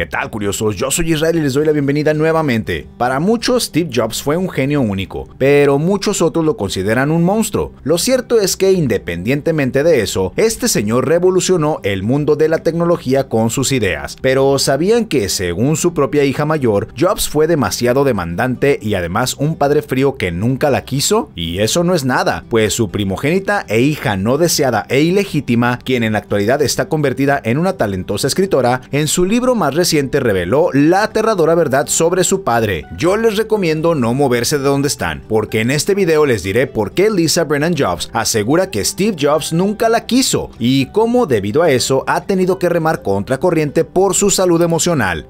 ¿Qué tal curiosos? Yo soy Israel y les doy la bienvenida nuevamente. Para muchos Steve Jobs fue un genio único, pero muchos otros lo consideran un monstruo. Lo cierto es que independientemente de eso, este señor revolucionó el mundo de la tecnología con sus ideas. Pero sabían que según su propia hija mayor, Jobs fue demasiado demandante y además un padre frío que nunca la quiso? Y eso no es nada, pues su primogénita e hija no deseada e ilegítima, quien en la actualidad está convertida en una talentosa escritora, en su libro más reciente reveló la aterradora verdad sobre su padre. Yo les recomiendo no moverse de donde están, porque en este video les diré por qué Lisa Brennan Jobs asegura que Steve Jobs nunca la quiso y cómo debido a eso ha tenido que remar contra corriente por su salud emocional.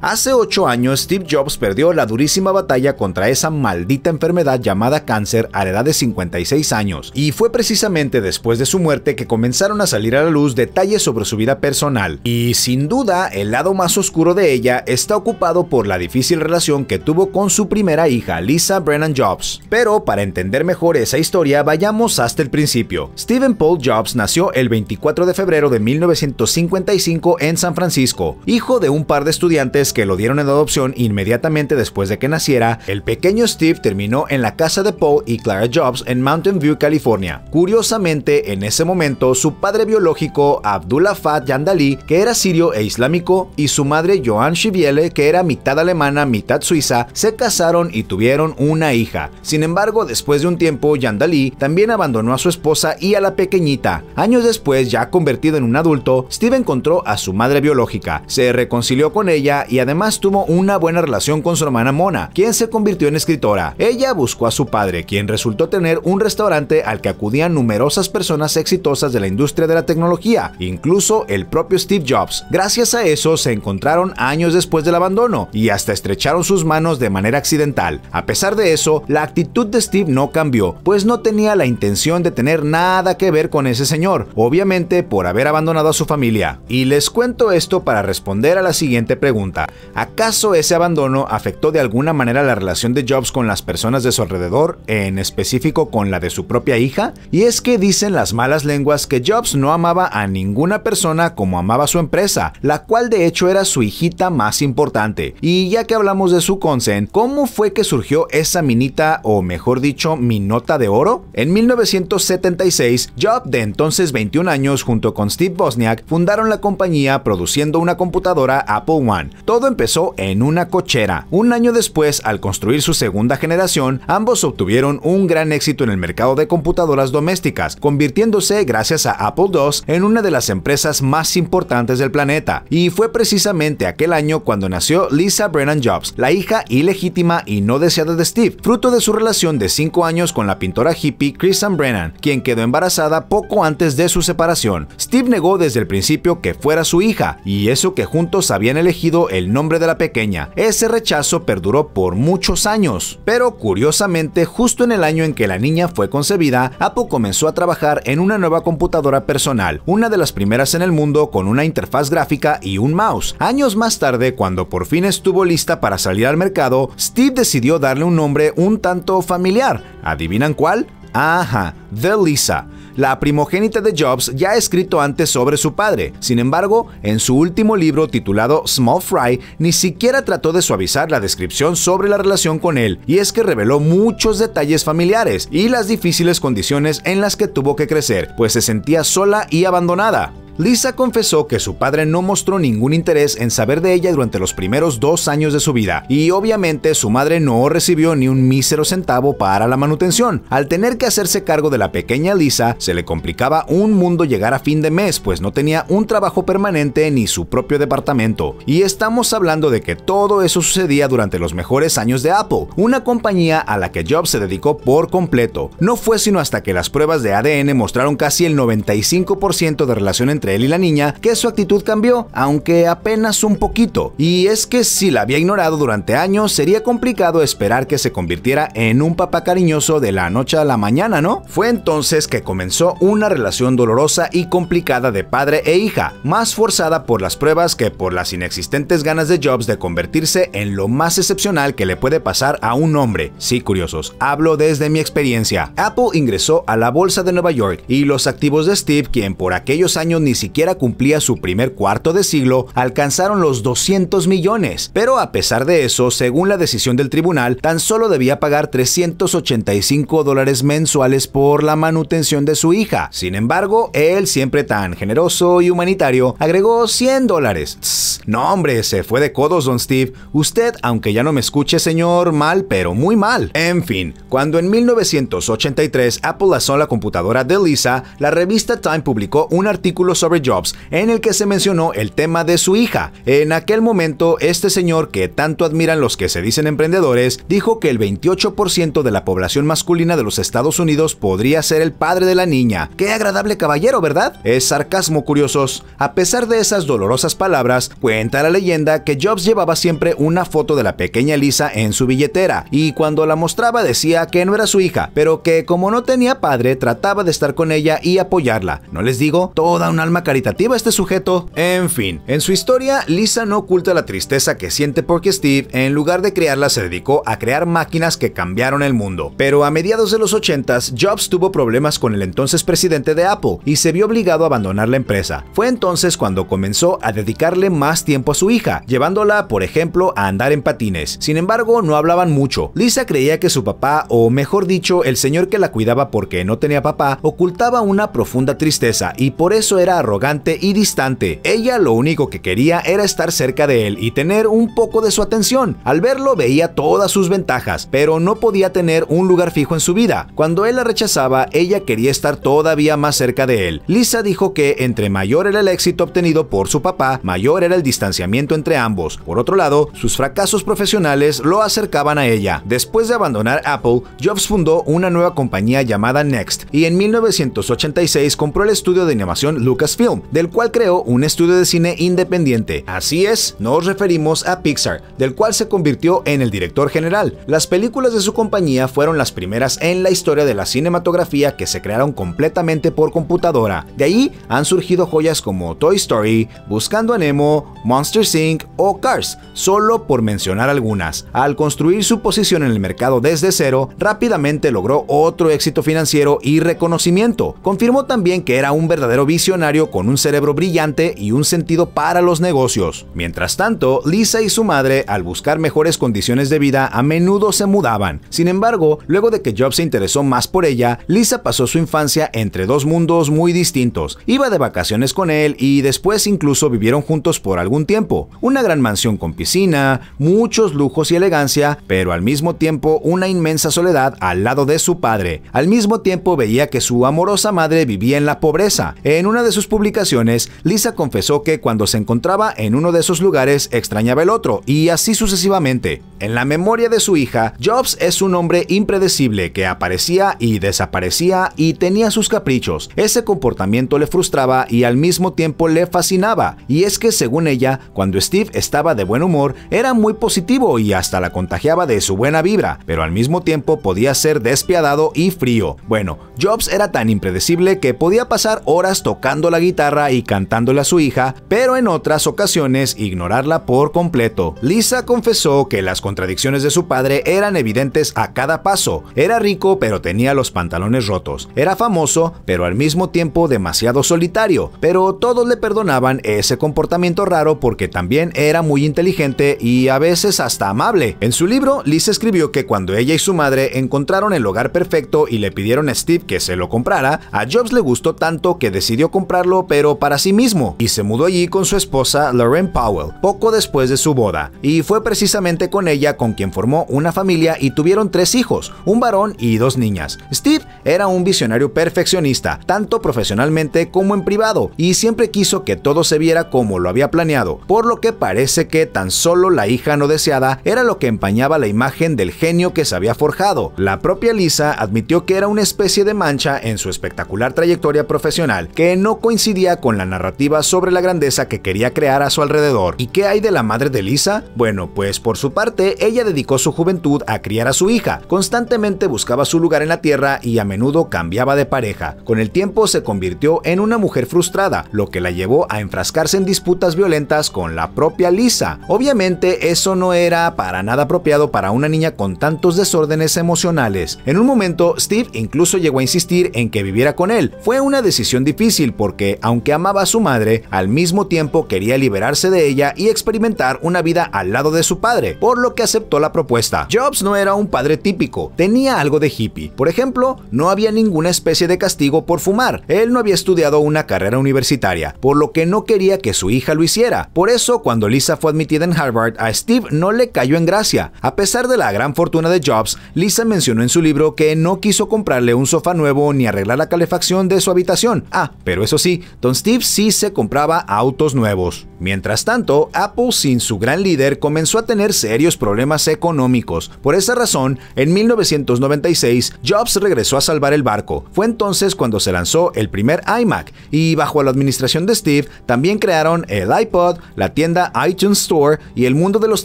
Hace 8 años Steve Jobs perdió la durísima batalla contra esa maldita enfermedad llamada cáncer a la edad de 56 años, y fue precisamente después de su muerte que comenzaron a salir a la luz detalles sobre su vida personal, y sin duda el lado más oscuro de ella está ocupado por la difícil relación que tuvo con su primera hija, Lisa Brennan Jobs. Pero para entender mejor esa historia, vayamos hasta el principio. Stephen Paul Jobs nació el 24 de febrero de 1955 en San Francisco, hijo de un par de estudiantes que lo dieron en adopción inmediatamente después de que naciera, el pequeño Steve terminó en la casa de Paul y Clara Jobs en Mountain View, California. Curiosamente, en ese momento, su padre biológico, Abdullah Fat Yandali, que era sirio e islámico, y su madre, Joan Shiviele, que era mitad alemana, mitad suiza, se casaron y tuvieron una hija. Sin embargo, después de un tiempo, Yandali también abandonó a su esposa y a la pequeñita. Años después, ya convertido en un adulto, Steve encontró a su madre biológica, se reconcilió con ella y además tuvo una buena relación con su hermana Mona, quien se convirtió en escritora. Ella buscó a su padre, quien resultó tener un restaurante al que acudían numerosas personas exitosas de la industria de la tecnología, incluso el propio Steve Jobs. Gracias a eso se encontraron años después del abandono y hasta estrecharon sus manos de manera accidental. A pesar de eso, la actitud de Steve no cambió, pues no tenía la intención de tener nada que ver con ese señor, obviamente por haber abandonado a su familia. Y les cuento esto para responder a la siguiente pregunta. ¿Acaso ese abandono afectó de alguna manera la relación de Jobs con las personas de su alrededor, en específico con la de su propia hija? Y es que dicen las malas lenguas que Jobs no amaba a ninguna persona como amaba su empresa, la cual de hecho era su hijita más importante. Y ya que hablamos de su consent, ¿cómo fue que surgió esa minita o mejor dicho, minota de oro? En 1976, Jobs de entonces 21 años junto con Steve Bosniak fundaron la compañía produciendo una computadora Apple One. Todo empezó en una cochera. Un año después, al construir su segunda generación, ambos obtuvieron un gran éxito en el mercado de computadoras domésticas, convirtiéndose, gracias a Apple II, en una de las empresas más importantes del planeta. Y fue precisamente aquel año cuando nació Lisa Brennan Jobs, la hija ilegítima y no deseada de Steve, fruto de su relación de 5 años con la pintora hippie Kristen Brennan, quien quedó embarazada poco antes de su separación. Steve negó desde el principio que fuera su hija, y eso que juntos habían elegido el nombre de la pequeña. Ese rechazo perduró por muchos años, pero curiosamente justo en el año en que la niña fue concebida, Apple comenzó a trabajar en una nueva computadora personal, una de las primeras en el mundo con una interfaz gráfica y un mouse. Años más tarde, cuando por fin estuvo lista para salir al mercado, Steve decidió darle un nombre un tanto familiar. ¿Adivinan cuál? Ajá, The Lisa la primogénita de Jobs ya ha escrito antes sobre su padre. Sin embargo, en su último libro titulado Small Fry, ni siquiera trató de suavizar la descripción sobre la relación con él, y es que reveló muchos detalles familiares y las difíciles condiciones en las que tuvo que crecer, pues se sentía sola y abandonada. Lisa confesó que su padre no mostró ningún interés en saber de ella durante los primeros dos años de su vida, y obviamente su madre no recibió ni un mísero centavo para la manutención. Al tener que hacerse cargo de la pequeña Lisa, se le complicaba un mundo llegar a fin de mes, pues no tenía un trabajo permanente ni su propio departamento. Y estamos hablando de que todo eso sucedía durante los mejores años de Apple, una compañía a la que Jobs se dedicó por completo. No fue sino hasta que las pruebas de ADN mostraron casi el 95% de relación entre él y la niña que su actitud cambió, aunque apenas un poquito, y es que si la había ignorado durante años sería complicado esperar que se convirtiera en un papá cariñoso de la noche a la mañana, ¿no? Fue entonces que comenzó una relación dolorosa y complicada de padre e hija, más forzada por las pruebas que por las inexistentes ganas de Jobs de convertirse en lo más excepcional que le puede pasar a un hombre. Sí, curiosos, hablo desde mi experiencia. Apple ingresó a la bolsa de Nueva York y los activos de Steve, quien por aquellos años ni siquiera cumplía su primer cuarto de siglo, alcanzaron los 200 millones, pero a pesar de eso, según la decisión del tribunal, tan solo debía pagar 385 dólares mensuales por la manutención de su hija. Sin embargo, él, siempre tan generoso y humanitario, agregó 100 dólares. no hombre, se fue de codos, don Steve. Usted, aunque ya no me escuche, señor, mal, pero muy mal. En fin, cuando en 1983 Apple lanzó la computadora de Lisa, la revista Time publicó un artículo sobre Jobs, en el que se mencionó el tema de su hija. En aquel momento, este señor, que tanto admiran los que se dicen emprendedores, dijo que el 28% de la población masculina de los Estados Unidos podría ser el padre de la niña. Qué agradable caballero, ¿verdad? Es sarcasmo curiosos. A pesar de esas dolorosas palabras, cuenta la leyenda que Jobs llevaba siempre una foto de la pequeña Lisa en su billetera, y cuando la mostraba decía que no era su hija, pero que como no tenía padre, trataba de estar con ella y apoyarla. No les digo, toda una alma caritativa este sujeto. En fin, en su historia, Lisa no oculta la tristeza que siente porque Steve, en lugar de crearla, se dedicó a crear máquinas que cambiaron el mundo. Pero a mediados de los 80s, Jobs tuvo problemas con el entonces presidente de Apple y se vio obligado a abandonar la empresa. Fue entonces cuando comenzó a dedicarle más tiempo a su hija, llevándola, por ejemplo, a andar en patines. Sin embargo, no hablaban mucho. Lisa creía que su papá, o mejor dicho, el señor que la cuidaba porque no tenía papá, ocultaba una profunda tristeza y por eso era arrogante y distante. Ella lo único que quería era estar cerca de él y tener un poco de su atención. Al verlo veía todas sus ventajas, pero no podía tener un lugar fijo en su vida. Cuando él la rechazaba, ella quería estar todavía más cerca de él. Lisa dijo que entre mayor era el éxito obtenido por su papá, mayor era el distanciamiento entre ambos. Por otro lado, sus fracasos profesionales lo acercaban a ella. Después de abandonar Apple, Jobs fundó una nueva compañía llamada Next y en 1986 compró el estudio de animación Lucas Film, del cual creó un estudio de cine independiente. Así es, nos referimos a Pixar, del cual se convirtió en el director general. Las películas de su compañía fueron las primeras en la historia de la cinematografía que se crearon completamente por computadora. De ahí han surgido joyas como Toy Story, Buscando a Nemo, Monster Inc. o Cars, solo por mencionar algunas. Al construir su posición en el mercado desde cero, rápidamente logró otro éxito financiero y reconocimiento. Confirmó también que era un verdadero visionario con un cerebro brillante y un sentido para los negocios. Mientras tanto, Lisa y su madre, al buscar mejores condiciones de vida, a menudo se mudaban. Sin embargo, luego de que Jobs se interesó más por ella, Lisa pasó su infancia entre dos mundos muy distintos. Iba de vacaciones con él y después incluso vivieron juntos por algún tiempo. Una gran mansión con piscina, muchos lujos y elegancia, pero al mismo tiempo una inmensa soledad al lado de su padre. Al mismo tiempo veía que su amorosa madre vivía en la pobreza. En una de sus publicaciones, Lisa confesó que cuando se encontraba en uno de esos lugares extrañaba el otro, y así sucesivamente. En la memoria de su hija, Jobs es un hombre impredecible que aparecía y desaparecía y tenía sus caprichos. Ese comportamiento le frustraba y al mismo tiempo le fascinaba, y es que según ella, cuando Steve estaba de buen humor, era muy positivo y hasta la contagiaba de su buena vibra, pero al mismo tiempo podía ser despiadado y frío. Bueno, Jobs era tan impredecible que podía pasar horas tocando la guitarra y cantándole a su hija, pero en otras ocasiones ignorarla por completo. Lisa confesó que las contradicciones de su padre eran evidentes a cada paso. Era rico pero tenía los pantalones rotos. Era famoso pero al mismo tiempo demasiado solitario, pero todos le perdonaban ese comportamiento raro porque también era muy inteligente y a veces hasta amable. En su libro, Lisa escribió que cuando ella y su madre encontraron el hogar perfecto y le pidieron a Steve que se lo comprara, a Jobs le gustó tanto que decidió comprarlo pero para sí mismo, y se mudó allí con su esposa Lauren Powell poco después de su boda, y fue precisamente con ella con quien formó una familia y tuvieron tres hijos, un varón y dos niñas. Steve era un visionario perfeccionista, tanto profesionalmente como en privado, y siempre quiso que todo se viera como lo había planeado, por lo que parece que tan solo la hija no deseada era lo que empañaba la imagen del genio que se había forjado. La propia Lisa admitió que era una especie de mancha en su espectacular trayectoria profesional que no coincidía coincidía con la narrativa sobre la grandeza que quería crear a su alrededor. ¿Y qué hay de la madre de Lisa? Bueno, pues por su parte, ella dedicó su juventud a criar a su hija, constantemente buscaba su lugar en la tierra y a menudo cambiaba de pareja. Con el tiempo se convirtió en una mujer frustrada, lo que la llevó a enfrascarse en disputas violentas con la propia Lisa. Obviamente eso no era para nada apropiado para una niña con tantos desórdenes emocionales. En un momento, Steve incluso llegó a insistir en que viviera con él. Fue una decisión difícil porque que, aunque amaba a su madre, al mismo tiempo quería liberarse de ella y experimentar una vida al lado de su padre, por lo que aceptó la propuesta. Jobs no era un padre típico, tenía algo de hippie. Por ejemplo, no había ninguna especie de castigo por fumar. Él no había estudiado una carrera universitaria, por lo que no quería que su hija lo hiciera. Por eso, cuando Lisa fue admitida en Harvard, a Steve no le cayó en gracia. A pesar de la gran fortuna de Jobs, Lisa mencionó en su libro que no quiso comprarle un sofá nuevo ni arreglar la calefacción de su habitación. Ah, pero eso sí, Don Steve sí se compraba autos nuevos. Mientras tanto, Apple sin su gran líder comenzó a tener serios problemas económicos. Por esa razón, en 1996, Jobs regresó a salvar el barco. Fue entonces cuando se lanzó el primer iMac y bajo la administración de Steve también crearon el iPod, la tienda iTunes Store y el mundo de los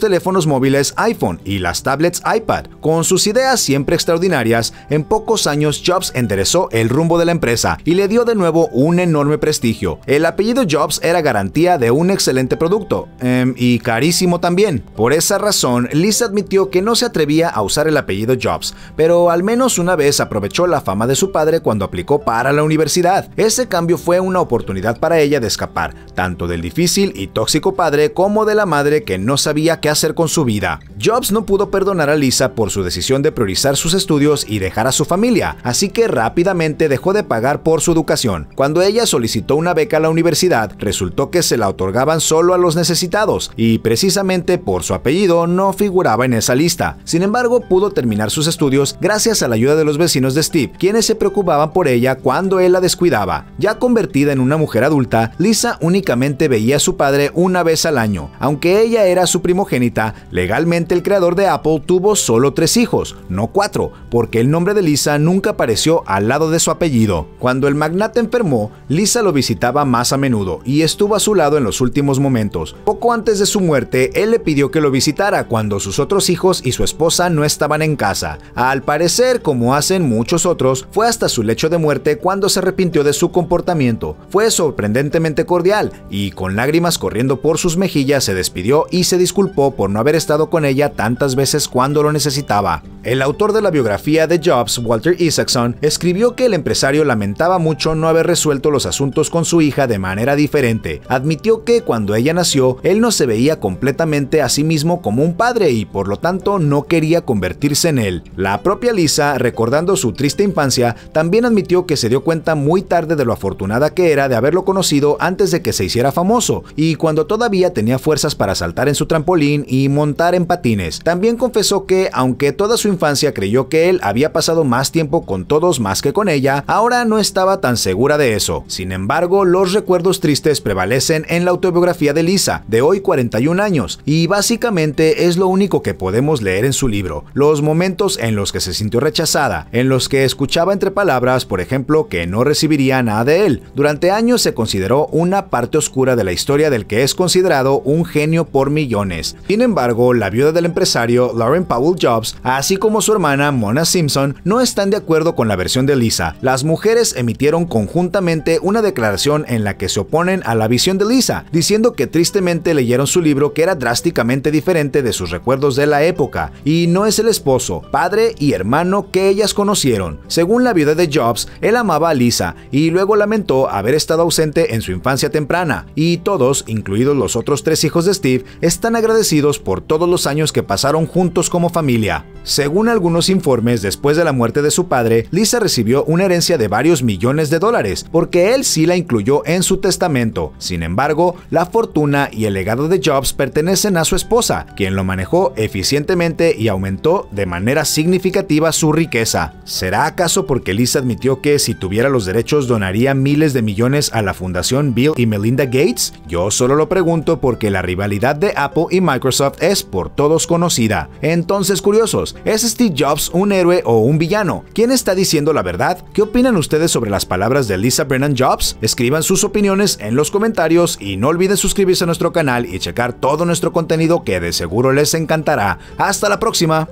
teléfonos móviles iPhone y las tablets iPad. Con sus ideas siempre extraordinarias, en pocos años Jobs enderezó el rumbo de la empresa y le dio de nuevo un enorme prestigio. El apellido Jobs era garantía de un excelente producto, em, y carísimo también. Por esa razón, Lisa admitió que no se atrevía a usar el apellido Jobs, pero al menos una vez aprovechó la fama de su padre cuando aplicó para la universidad. Ese cambio fue una oportunidad para ella de escapar, tanto del difícil y tóxico padre como de la madre que no sabía qué hacer con su vida. Jobs no pudo perdonar a Lisa por su decisión de priorizar sus estudios y dejar a su familia, así que rápidamente dejó de pagar por su educación. Cuando ella solicitó solicitó una beca a la universidad, resultó que se la otorgaban solo a los necesitados y precisamente por su apellido no figuraba en esa lista. Sin embargo, pudo terminar sus estudios gracias a la ayuda de los vecinos de Steve, quienes se preocupaban por ella cuando él la descuidaba. Ya convertida en una mujer adulta, Lisa únicamente veía a su padre una vez al año. Aunque ella era su primogénita, legalmente el creador de Apple tuvo solo tres hijos, no cuatro, porque el nombre de Lisa nunca apareció al lado de su apellido. Cuando el magnate enfermó, Lisa lo visitaba más a menudo y estuvo a su lado en los últimos momentos. Poco antes de su muerte, él le pidió que lo visitara cuando sus otros hijos y su esposa no estaban en casa. Al parecer, como hacen muchos otros, fue hasta su lecho de muerte cuando se arrepintió de su comportamiento. Fue sorprendentemente cordial y con lágrimas corriendo por sus mejillas se despidió y se disculpó por no haber estado con ella tantas veces cuando lo necesitaba. El autor de la biografía de Jobs, Walter Isaacson, escribió que el empresario lamentaba mucho no haber resuelto los asuntos juntos con su hija de manera diferente. Admitió que cuando ella nació, él no se veía completamente a sí mismo como un padre y por lo tanto no quería convertirse en él. La propia Lisa, recordando su triste infancia, también admitió que se dio cuenta muy tarde de lo afortunada que era de haberlo conocido antes de que se hiciera famoso y cuando todavía tenía fuerzas para saltar en su trampolín y montar en patines. También confesó que, aunque toda su infancia creyó que él había pasado más tiempo con todos más que con ella, ahora no estaba tan segura de eso embargo, los recuerdos tristes prevalecen en la autobiografía de Lisa, de hoy 41 años, y básicamente es lo único que podemos leer en su libro. Los momentos en los que se sintió rechazada, en los que escuchaba entre palabras, por ejemplo, que no recibiría nada de él. Durante años se consideró una parte oscura de la historia del que es considerado un genio por millones. Sin embargo, la viuda del empresario Lauren Powell Jobs, así como su hermana Mona Simpson, no están de acuerdo con la versión de Lisa. Las mujeres emitieron conjuntamente una declaración en la que se oponen a la visión de Lisa, diciendo que tristemente leyeron su libro que era drásticamente diferente de sus recuerdos de la época, y no es el esposo, padre y hermano que ellas conocieron. Según la viuda de Jobs, él amaba a Lisa y luego lamentó haber estado ausente en su infancia temprana, y todos, incluidos los otros tres hijos de Steve, están agradecidos por todos los años que pasaron juntos como familia. Según algunos informes, después de la muerte de su padre, Lisa recibió una herencia de varios millones de dólares, porque él sí la incluyó en su testamento. Sin embargo, la fortuna y el legado de Jobs pertenecen a su esposa, quien lo manejó eficientemente y aumentó de manera significativa su riqueza. ¿Será acaso porque Lisa admitió que si tuviera los derechos donaría miles de millones a la fundación Bill y Melinda Gates? Yo solo lo pregunto porque la rivalidad de Apple y Microsoft es por todos conocida. Entonces, curiosos, ¿es Steve Jobs un héroe o un villano? ¿Quién está diciendo la verdad? ¿Qué opinan ustedes sobre las palabras de Lisa Brennan Jobs? Escriban sus opiniones en los comentarios y no olviden suscribirse a nuestro canal y checar todo nuestro contenido que de seguro les encantará. Hasta la próxima.